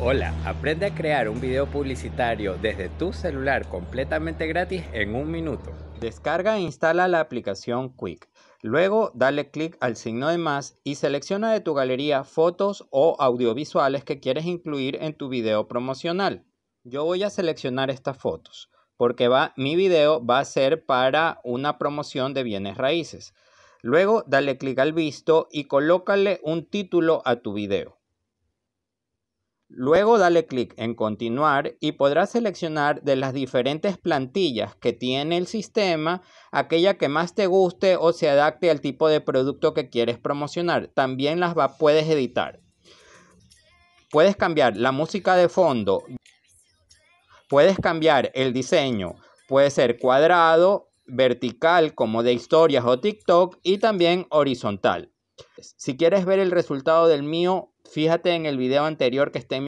Hola, aprende a crear un video publicitario desde tu celular completamente gratis en un minuto. Descarga e instala la aplicación Quick. Luego, dale clic al signo de más y selecciona de tu galería fotos o audiovisuales que quieres incluir en tu video promocional. Yo voy a seleccionar estas fotos porque mi video va a ser para una promoción de bienes raíces. Luego, dale clic al visto y colócale un título a tu video. Luego dale clic en continuar y podrás seleccionar de las diferentes plantillas que tiene el sistema aquella que más te guste o se adapte al tipo de producto que quieres promocionar. También las va, puedes editar. Puedes cambiar la música de fondo. Puedes cambiar el diseño. Puede ser cuadrado, vertical como de historias o TikTok y también horizontal. Si quieres ver el resultado del mío, Fíjate en el video anterior que está en mi